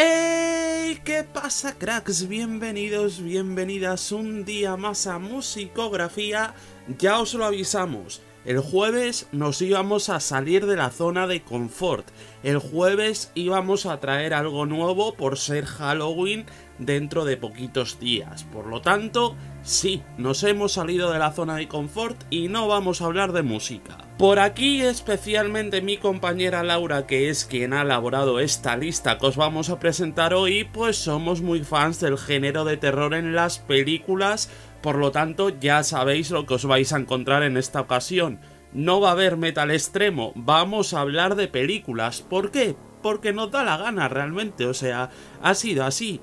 ¡Ey! ¿Qué pasa cracks? Bienvenidos, bienvenidas un día más a Musicografía. Ya os lo avisamos, el jueves nos íbamos a salir de la zona de confort. El jueves íbamos a traer algo nuevo por ser Halloween dentro de poquitos días. Por lo tanto, sí, nos hemos salido de la zona de confort y no vamos a hablar de música. Por aquí especialmente mi compañera Laura, que es quien ha elaborado esta lista que os vamos a presentar hoy, pues somos muy fans del género de terror en las películas, por lo tanto ya sabéis lo que os vais a encontrar en esta ocasión. No va a haber metal extremo, vamos a hablar de películas. ¿Por qué? Porque nos da la gana realmente, o sea, ha sido así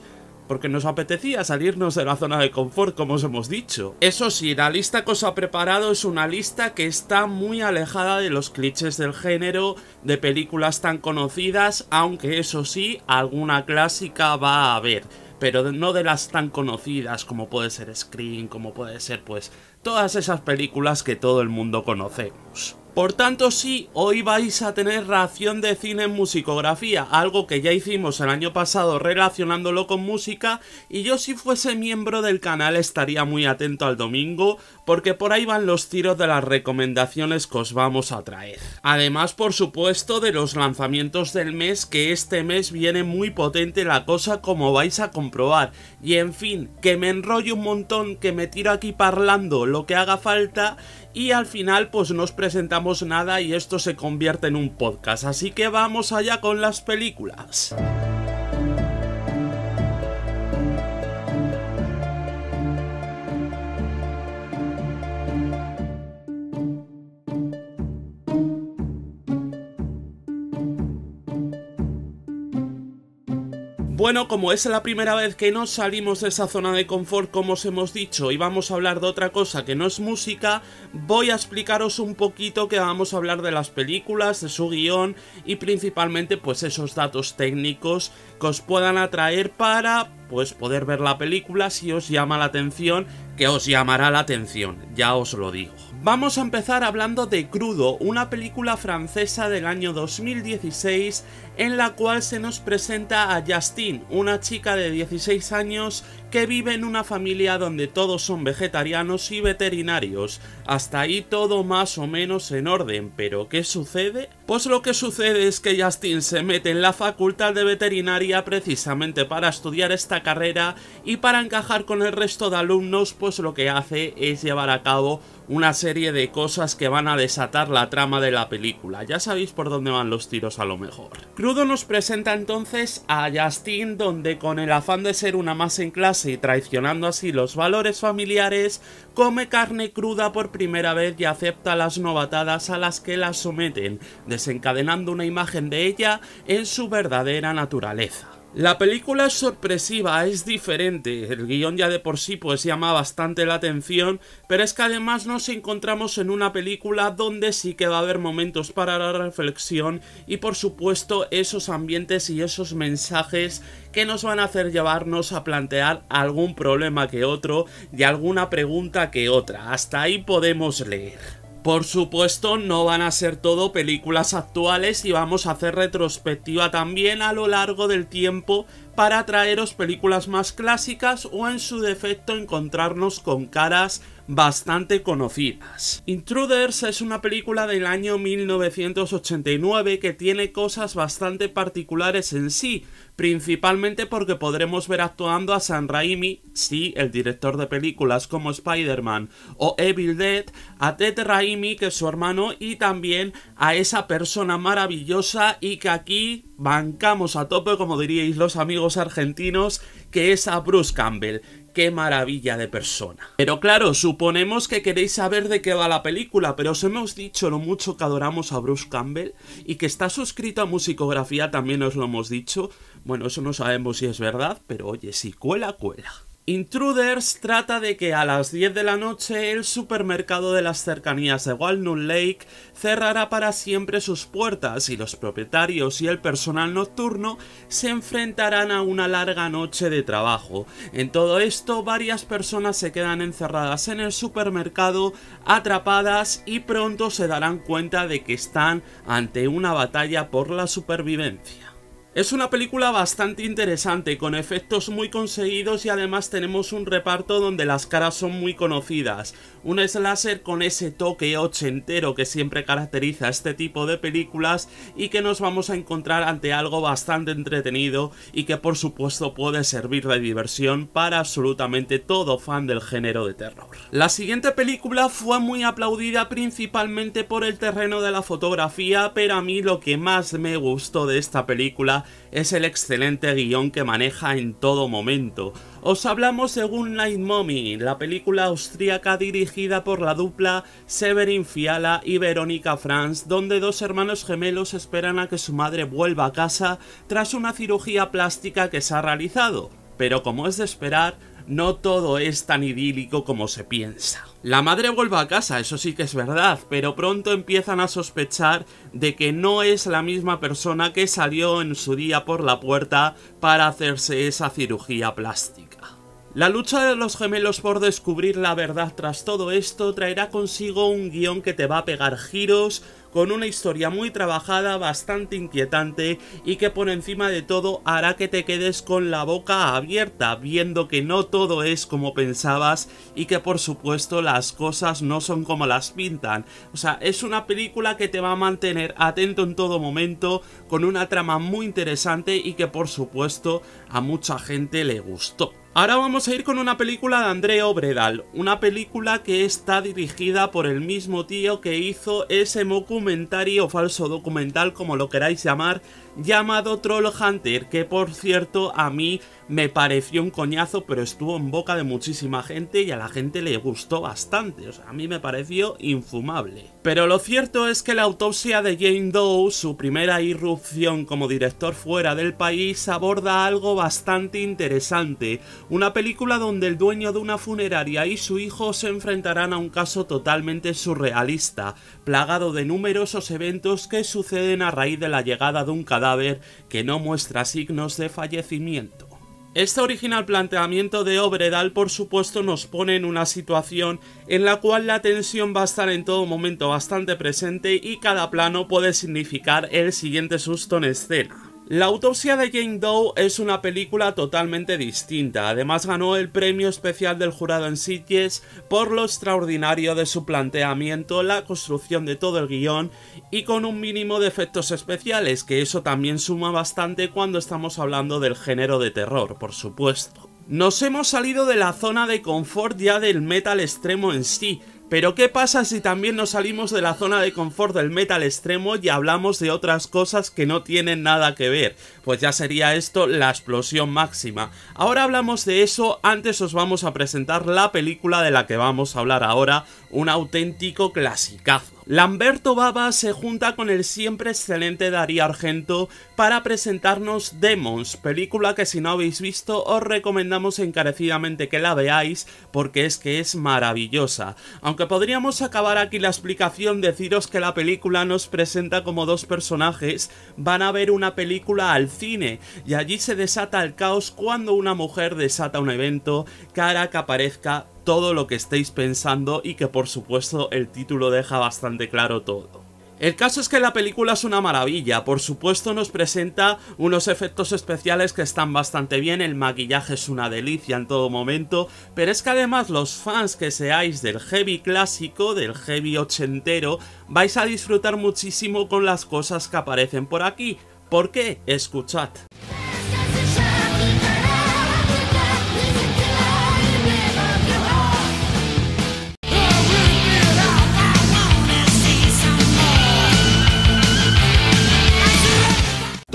porque nos apetecía salirnos de la zona de confort, como os hemos dicho. Eso sí, la lista que os ha preparado es una lista que está muy alejada de los clichés del género, de películas tan conocidas, aunque eso sí, alguna clásica va a haber. Pero no de las tan conocidas como puede ser Scream, como puede ser pues todas esas películas que todo el mundo conocemos. Por tanto, sí, hoy vais a tener reacción de cine en musicografía, algo que ya hicimos el año pasado relacionándolo con música, y yo si fuese miembro del canal estaría muy atento al domingo porque por ahí van los tiros de las recomendaciones que os vamos a traer. Además, por supuesto, de los lanzamientos del mes, que este mes viene muy potente la cosa como vais a comprobar. Y en fin, que me enrollo un montón, que me tiro aquí parlando lo que haga falta y al final pues no os presentamos nada y esto se convierte en un podcast. Así que vamos allá con las películas. Bueno, como es la primera vez que nos salimos de esa zona de confort, como os hemos dicho, y vamos a hablar de otra cosa que no es música, voy a explicaros un poquito que vamos a hablar de las películas, de su guión y principalmente pues esos datos técnicos que os puedan atraer para pues poder ver la película si os llama la atención, que os llamará la atención, ya os lo digo. Vamos a empezar hablando de Crudo, una película francesa del año 2016 en la cual se nos presenta a Justine, una chica de 16 años que vive en una familia donde todos son vegetarianos y veterinarios. Hasta ahí todo más o menos en orden, pero ¿qué sucede? Pues lo que sucede es que Justine se mete en la facultad de veterinaria precisamente para estudiar esta carrera y para encajar con el resto de alumnos pues lo que hace es llevar a cabo una serie de cosas que van a desatar la trama de la película. Ya sabéis por dónde van los tiros a lo mejor. Crudo nos presenta entonces a Justin donde con el afán de ser una más en clase y traicionando así los valores familiares, come carne cruda por primera vez y acepta las novatadas a las que la someten, desencadenando una imagen de ella en su verdadera naturaleza. La película es sorpresiva, es diferente, el guión ya de por sí pues llama bastante la atención, pero es que además nos encontramos en una película donde sí que va a haber momentos para la reflexión y por supuesto esos ambientes y esos mensajes que nos van a hacer llevarnos a plantear algún problema que otro y alguna pregunta que otra. Hasta ahí podemos leer. Por supuesto, no van a ser todo películas actuales y vamos a hacer retrospectiva también a lo largo del tiempo para traeros películas más clásicas o en su defecto encontrarnos con caras bastante conocidas. Intruders es una película del año 1989 que tiene cosas bastante particulares en sí, principalmente porque podremos ver actuando a San Raimi, sí, el director de películas como Spider-Man o Evil Dead, a Ted Raimi, que es su hermano, y también a esa persona maravillosa y que aquí bancamos a tope, como diríais los amigos argentinos, que es a Bruce Campbell qué maravilla de persona. Pero claro, suponemos que queréis saber de qué va la película, pero os hemos dicho lo mucho que adoramos a Bruce Campbell y que está suscrito a musicografía, también os lo hemos dicho. Bueno, eso no sabemos si es verdad, pero oye, si cuela, cuela. Intruders trata de que a las 10 de la noche el supermercado de las cercanías de Walnut Lake cerrará para siempre sus puertas y los propietarios y el personal nocturno se enfrentarán a una larga noche de trabajo. En todo esto varias personas se quedan encerradas en el supermercado, atrapadas y pronto se darán cuenta de que están ante una batalla por la supervivencia. Es una película bastante interesante, con efectos muy conseguidos y además tenemos un reparto donde las caras son muy conocidas. Un slasher con ese toque ochentero que siempre caracteriza a este tipo de películas y que nos vamos a encontrar ante algo bastante entretenido y que por supuesto puede servir de diversión para absolutamente todo fan del género de terror. La siguiente película fue muy aplaudida principalmente por el terreno de la fotografía, pero a mí lo que más me gustó de esta película es el excelente guión que maneja en todo momento. Os hablamos según Night Mommy, la película austríaca dirigida por la dupla Severin Fiala y Verónica Franz, donde dos hermanos gemelos esperan a que su madre vuelva a casa tras una cirugía plástica que se ha realizado. Pero como es de esperar, no todo es tan idílico como se piensa. La madre vuelve a casa, eso sí que es verdad, pero pronto empiezan a sospechar de que no es la misma persona que salió en su día por la puerta para hacerse esa cirugía plástica. La lucha de los gemelos por descubrir la verdad tras todo esto traerá consigo un guión que te va a pegar giros, con una historia muy trabajada, bastante inquietante y que por encima de todo hará que te quedes con la boca abierta, viendo que no todo es como pensabas y que por supuesto las cosas no son como las pintan. O sea, es una película que te va a mantener atento en todo momento, con una trama muy interesante y que por supuesto a mucha gente le gustó. Ahora vamos a ir con una película de Andreo Bredal, una película que está dirigida por el mismo tío que hizo ese documentario o falso documental, como lo queráis llamar, llamado Troll Hunter, que por cierto a mí me pareció un coñazo, pero estuvo en boca de muchísima gente y a la gente le gustó bastante, o sea, a mí me pareció infumable. Pero lo cierto es que la autopsia de Jane Doe, su primera irrupción como director fuera del país, aborda algo bastante interesante, una película donde el dueño de una funeraria y su hijo se enfrentarán a un caso totalmente surrealista, plagado de numerosos eventos que suceden a raíz de la llegada de un cadáver ver que no muestra signos de fallecimiento. Este original planteamiento de Obredal por supuesto nos pone en una situación en la cual la tensión va a estar en todo momento bastante presente y cada plano puede significar el siguiente susto en escena. La autopsia de Jane Doe es una película totalmente distinta, además ganó el premio especial del jurado en Sitges por lo extraordinario de su planteamiento, la construcción de todo el guión y con un mínimo de efectos especiales, que eso también suma bastante cuando estamos hablando del género de terror, por supuesto. Nos hemos salido de la zona de confort ya del metal extremo en sí, pero ¿qué pasa si también nos salimos de la zona de confort del metal extremo y hablamos de otras cosas que no tienen nada que ver? Pues ya sería esto la explosión máxima. Ahora hablamos de eso, antes os vamos a presentar la película de la que vamos a hablar ahora, un auténtico clasicazo. Lamberto Baba se junta con el siempre excelente Darío Argento para presentarnos Demons, película que si no habéis visto os recomendamos encarecidamente que la veáis porque es que es maravillosa. Aunque podríamos acabar aquí la explicación, deciros que la película nos presenta como dos personajes van a ver una película al cine y allí se desata el caos cuando una mujer desata un evento cara que aparezca todo lo que estéis pensando y que por supuesto el título deja bastante claro todo. El caso es que la película es una maravilla, por supuesto nos presenta unos efectos especiales que están bastante bien, el maquillaje es una delicia en todo momento, pero es que además los fans que seáis del heavy clásico, del heavy ochentero, vais a disfrutar muchísimo con las cosas que aparecen por aquí. porque Escuchad.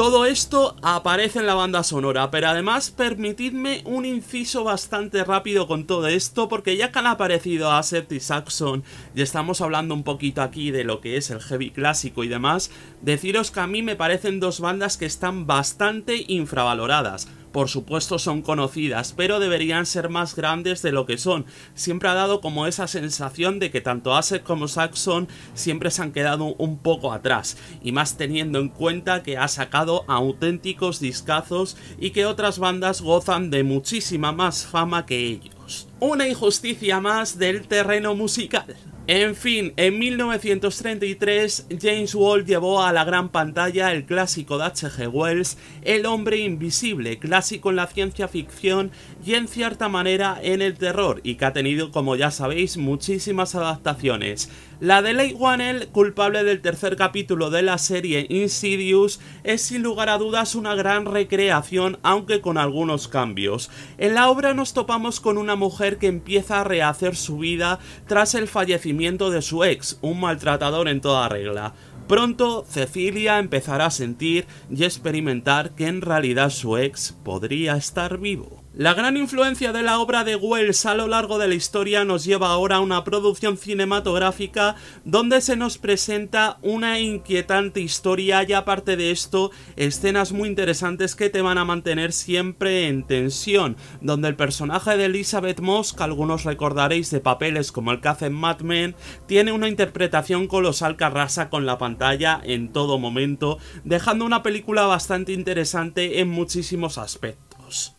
Todo esto aparece en la banda sonora, pero además permitidme un inciso bastante rápido con todo esto, porque ya que han aparecido Asset y Saxon y estamos hablando un poquito aquí de lo que es el heavy clásico y demás, deciros que a mí me parecen dos bandas que están bastante infravaloradas por supuesto son conocidas, pero deberían ser más grandes de lo que son. Siempre ha dado como esa sensación de que tanto Asset como Saxon siempre se han quedado un poco atrás, y más teniendo en cuenta que ha sacado auténticos discazos y que otras bandas gozan de muchísima más fama que ellos. Una injusticia más del terreno musical. En fin, en 1933 James Wall llevó a la gran pantalla el clásico de H.G. Wells, El hombre invisible, clásico en la ciencia ficción y en cierta manera en el terror, y que ha tenido, como ya sabéis, muchísimas adaptaciones. La de Leigh Whannell, culpable del tercer capítulo de la serie Insidious, es sin lugar a dudas una gran recreación, aunque con algunos cambios. En la obra nos topamos con una mujer que empieza a rehacer su vida tras el fallecimiento de su ex, un maltratador en toda regla. Pronto, Cecilia empezará a sentir y experimentar que en realidad su ex podría estar vivo. La gran influencia de la obra de Wells a lo largo de la historia nos lleva ahora a una producción cinematográfica donde se nos presenta una inquietante historia y aparte de esto escenas muy interesantes que te van a mantener siempre en tensión, donde el personaje de Elizabeth Moss, que algunos recordaréis de papeles como el que hace en Mad Men, tiene una interpretación colosal que con la pantalla en todo momento, dejando una película bastante interesante en muchísimos aspectos.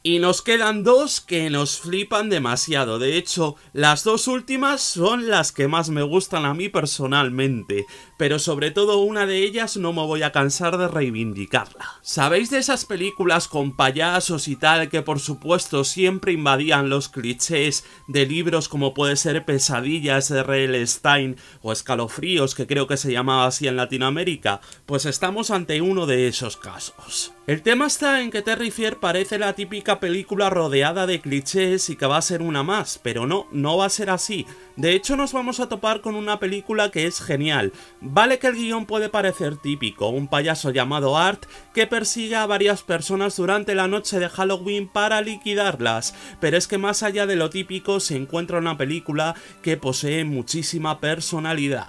Y nos quedan dos que nos flipan demasiado. De hecho, las dos últimas son las que más me gustan a mí personalmente pero sobre todo una de ellas no me voy a cansar de reivindicarla. ¿Sabéis de esas películas con payasos y tal que por supuesto siempre invadían los clichés de libros como puede ser Pesadillas de R.L. Stein o Escalofríos que creo que se llamaba así en Latinoamérica? Pues estamos ante uno de esos casos. El tema está en que Terry Fier parece la típica película rodeada de clichés y que va a ser una más, pero no, no va a ser así. De hecho nos vamos a topar con una película que es genial, Vale que el guión puede parecer típico, un payaso llamado Art que persigue a varias personas durante la noche de Halloween para liquidarlas, pero es que más allá de lo típico se encuentra una película que posee muchísima personalidad.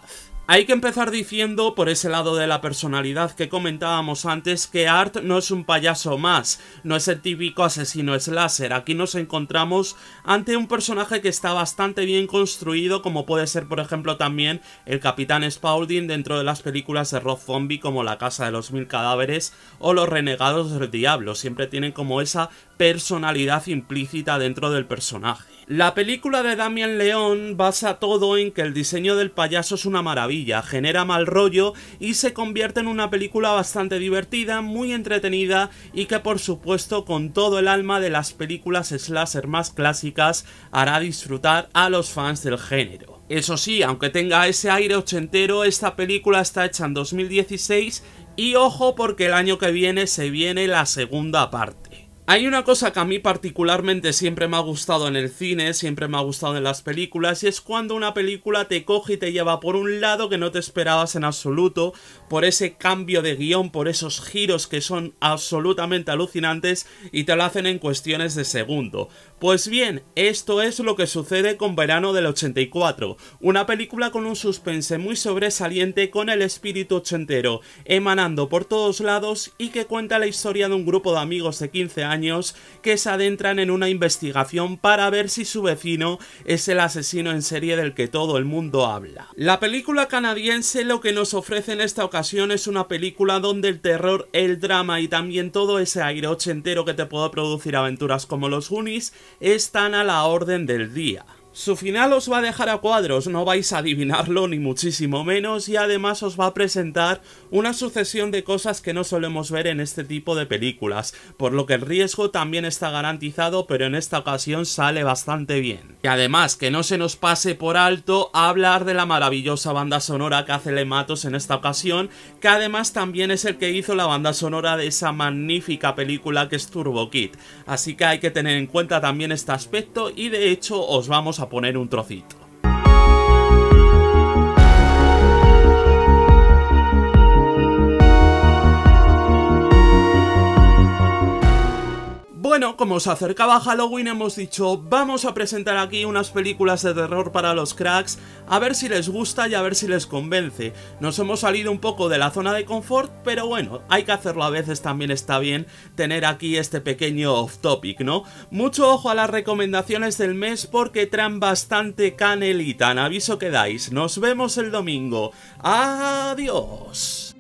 Hay que empezar diciendo, por ese lado de la personalidad que comentábamos antes, que Art no es un payaso más, no es el típico asesino slasher, aquí nos encontramos ante un personaje que está bastante bien construido, como puede ser por ejemplo también el Capitán Spaulding dentro de las películas de Rob Zombie como La Casa de los Mil Cadáveres o Los Renegados del Diablo, siempre tienen como esa personalidad implícita dentro del personaje. La película de Damien León basa todo en que el diseño del payaso es una maravilla, genera mal rollo y se convierte en una película bastante divertida, muy entretenida y que por supuesto con todo el alma de las películas slasher más clásicas hará disfrutar a los fans del género. Eso sí, aunque tenga ese aire ochentero, esta película está hecha en 2016 y ojo porque el año que viene se viene la segunda parte. Hay una cosa que a mí particularmente siempre me ha gustado en el cine, siempre me ha gustado en las películas, y es cuando una película te coge y te lleva por un lado que no te esperabas en absoluto, por ese cambio de guión, por esos giros que son absolutamente alucinantes y te lo hacen en cuestiones de segundo. Pues bien, esto es lo que sucede con Verano del 84, una película con un suspense muy sobresaliente con el espíritu ochentero, emanando por todos lados y que cuenta la historia de un grupo de amigos de 15 años que se adentran en una investigación para ver si su vecino es el asesino en serie del que todo el mundo habla. La película canadiense lo que nos ofrece en esta ocasión es una película donde el terror, el drama y también todo ese aire ochentero que te pueda producir aventuras como los Goonies están a la orden del día. Su final os va a dejar a cuadros, no vais a adivinarlo ni muchísimo menos y además os va a presentar una sucesión de cosas que no solemos ver en este tipo de películas, por lo que el riesgo también está garantizado pero en esta ocasión sale bastante bien. Y además que no se nos pase por alto hablar de la maravillosa banda sonora que hace Lematos en esta ocasión, que además también es el que hizo la banda sonora de esa magnífica película que es Turbo Kid, así que hay que tener en cuenta también este aspecto y de hecho os vamos a a poner un trocito. bueno, como se acercaba Halloween hemos dicho, vamos a presentar aquí unas películas de terror para los cracks, a ver si les gusta y a ver si les convence. Nos hemos salido un poco de la zona de confort, pero bueno, hay que hacerlo a veces, también está bien tener aquí este pequeño off-topic, ¿no? Mucho ojo a las recomendaciones del mes porque traen bastante canelita, en aviso que dais. Nos vemos el domingo. Adiós.